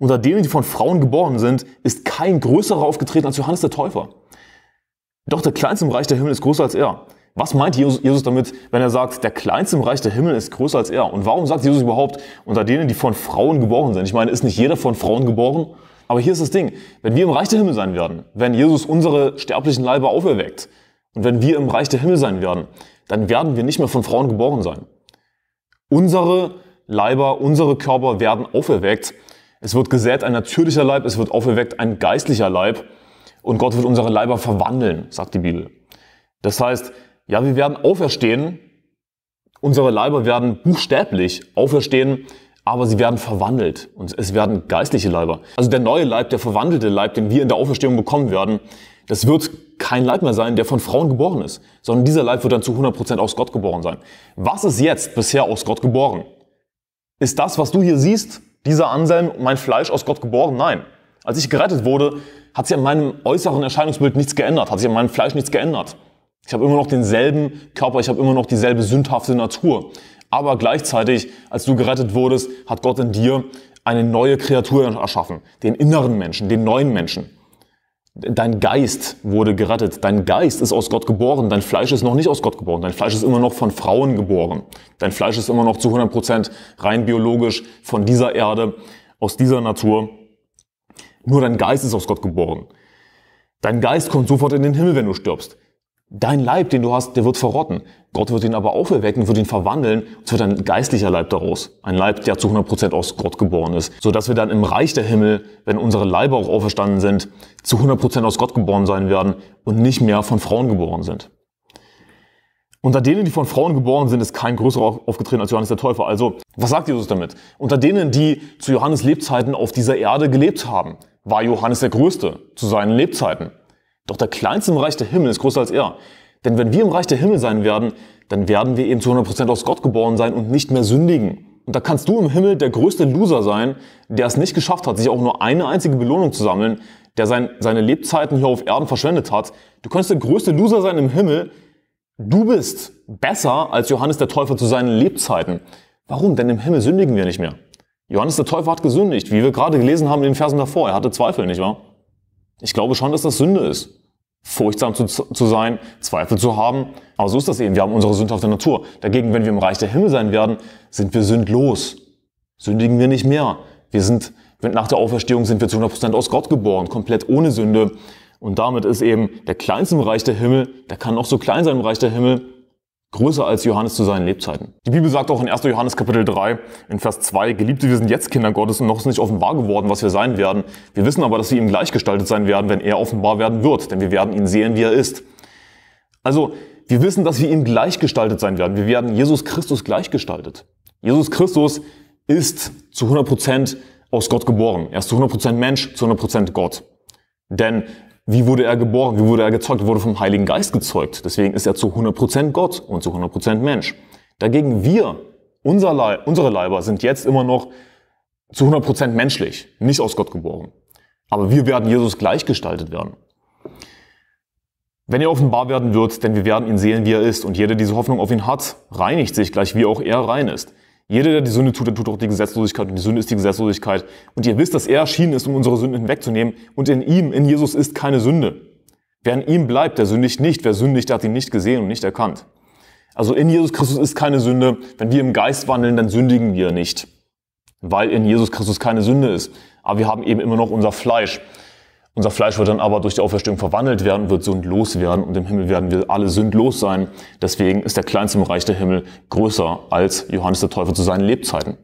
Unter denen, die von Frauen geboren sind, ist kein größerer aufgetreten als Johannes der Täufer. Doch der Kleinste im Reich der Himmel ist größer als er. Was meint Jesus damit, wenn er sagt, der Kleinste im Reich der Himmel ist größer als er? Und warum sagt Jesus überhaupt, unter denen, die von Frauen geboren sind? Ich meine, ist nicht jeder von Frauen geboren? Aber hier ist das Ding, wenn wir im Reich der Himmel sein werden, wenn Jesus unsere sterblichen Leiber auferweckt und wenn wir im Reich der Himmel sein werden, dann werden wir nicht mehr von Frauen geboren sein. Unsere Leiber, unsere Körper werden auferweckt es wird gesät ein natürlicher Leib, es wird auferweckt ein geistlicher Leib und Gott wird unsere Leiber verwandeln, sagt die Bibel. Das heißt, ja, wir werden auferstehen, unsere Leiber werden buchstäblich auferstehen, aber sie werden verwandelt und es werden geistliche Leiber. Also der neue Leib, der verwandelte Leib, den wir in der Auferstehung bekommen werden, das wird kein Leib mehr sein, der von Frauen geboren ist, sondern dieser Leib wird dann zu 100% aus Gott geboren sein. Was ist jetzt bisher aus Gott geboren? Ist das, was du hier siehst, dieser Anselm, mein Fleisch aus Gott geboren? Nein. Als ich gerettet wurde, hat sich an meinem äußeren Erscheinungsbild nichts geändert, hat sich an meinem Fleisch nichts geändert. Ich habe immer noch denselben Körper, ich habe immer noch dieselbe sündhafte Natur. Aber gleichzeitig, als du gerettet wurdest, hat Gott in dir eine neue Kreatur erschaffen, den inneren Menschen, den neuen Menschen. Dein Geist wurde gerettet. Dein Geist ist aus Gott geboren. Dein Fleisch ist noch nicht aus Gott geboren. Dein Fleisch ist immer noch von Frauen geboren. Dein Fleisch ist immer noch zu 100 Prozent rein biologisch von dieser Erde, aus dieser Natur. Nur dein Geist ist aus Gott geboren. Dein Geist kommt sofort in den Himmel, wenn du stirbst. Dein Leib, den du hast, der wird verrotten. Gott wird ihn aber auferwecken, wird ihn verwandeln. Es wird ein geistlicher Leib daraus. Ein Leib, der zu 100% aus Gott geboren ist. Sodass wir dann im Reich der Himmel, wenn unsere Leiber auch auferstanden sind, zu 100% aus Gott geboren sein werden und nicht mehr von Frauen geboren sind. Unter denen, die von Frauen geboren sind, ist kein größerer aufgetreten als Johannes der Täufer. Also, was sagt Jesus damit? Unter denen, die zu Johannes Lebzeiten auf dieser Erde gelebt haben, war Johannes der Größte zu seinen Lebzeiten. Doch der Kleinste im Reich der Himmel ist größer als er. Denn wenn wir im Reich der Himmel sein werden, dann werden wir eben zu 100% aus Gott geboren sein und nicht mehr sündigen. Und da kannst du im Himmel der größte Loser sein, der es nicht geschafft hat, sich auch nur eine einzige Belohnung zu sammeln, der sein, seine Lebzeiten hier auf Erden verschwendet hat. Du kannst der größte Loser sein im Himmel. Du bist besser als Johannes der Täufer zu seinen Lebzeiten. Warum? Denn im Himmel sündigen wir nicht mehr. Johannes der Täufer hat gesündigt, wie wir gerade gelesen haben in den Versen davor. Er hatte Zweifel, nicht wahr? Ich glaube schon, dass das Sünde ist furchtsam zu, zu, sein, Zweifel zu haben. Aber so ist das eben. Wir haben unsere sündhafte Natur. Dagegen, wenn wir im Reich der Himmel sein werden, sind wir sündlos. Sündigen wir nicht mehr. Wir sind, nach der Auferstehung sind wir zu 100% aus Gott geboren, komplett ohne Sünde. Und damit ist eben der kleinste im Reich der Himmel, der kann noch so klein sein im Reich der Himmel, größer als Johannes zu seinen Lebzeiten. Die Bibel sagt auch in 1. Johannes Kapitel 3 in Vers 2, Geliebte, wir sind jetzt Kinder Gottes und noch ist nicht offenbar geworden, was wir sein werden. Wir wissen aber, dass wir ihm gleichgestaltet sein werden, wenn er offenbar werden wird, denn wir werden ihn sehen, wie er ist. Also, wir wissen, dass wir ihm gleichgestaltet sein werden. Wir werden Jesus Christus gleichgestaltet. Jesus Christus ist zu 100% aus Gott geboren. Er ist zu 100% Mensch, zu 100% Gott. Denn wie wurde er geboren? Wie wurde er gezeugt? Er wurde vom Heiligen Geist gezeugt. Deswegen ist er zu 100% Gott und zu 100% Mensch. Dagegen wir, unser Leib, unsere Leiber sind jetzt immer noch zu 100% menschlich, nicht aus Gott geboren. Aber wir werden Jesus gleichgestaltet werden. Wenn er offenbar werden wird, denn wir werden ihn sehen, wie er ist, und jeder, der diese Hoffnung auf ihn hat, reinigt sich gleich, wie auch er rein ist. Jeder, der die Sünde tut, der tut auch die Gesetzlosigkeit und die Sünde ist die Gesetzlosigkeit. Und ihr wisst, dass er erschienen ist, um unsere Sünden hinwegzunehmen und in ihm, in Jesus ist keine Sünde. Wer in ihm bleibt, der sündigt nicht. Wer sündigt, der hat ihn nicht gesehen und nicht erkannt. Also in Jesus Christus ist keine Sünde. Wenn wir im Geist wandeln, dann sündigen wir nicht, weil in Jesus Christus keine Sünde ist. Aber wir haben eben immer noch unser Fleisch. Unser Fleisch wird dann aber durch die Auferstehung verwandelt werden, wird sündlos werden und im Himmel werden wir alle sündlos sein. Deswegen ist der kleinste im Reich der Himmel größer als Johannes der Täufer zu seinen Lebzeiten.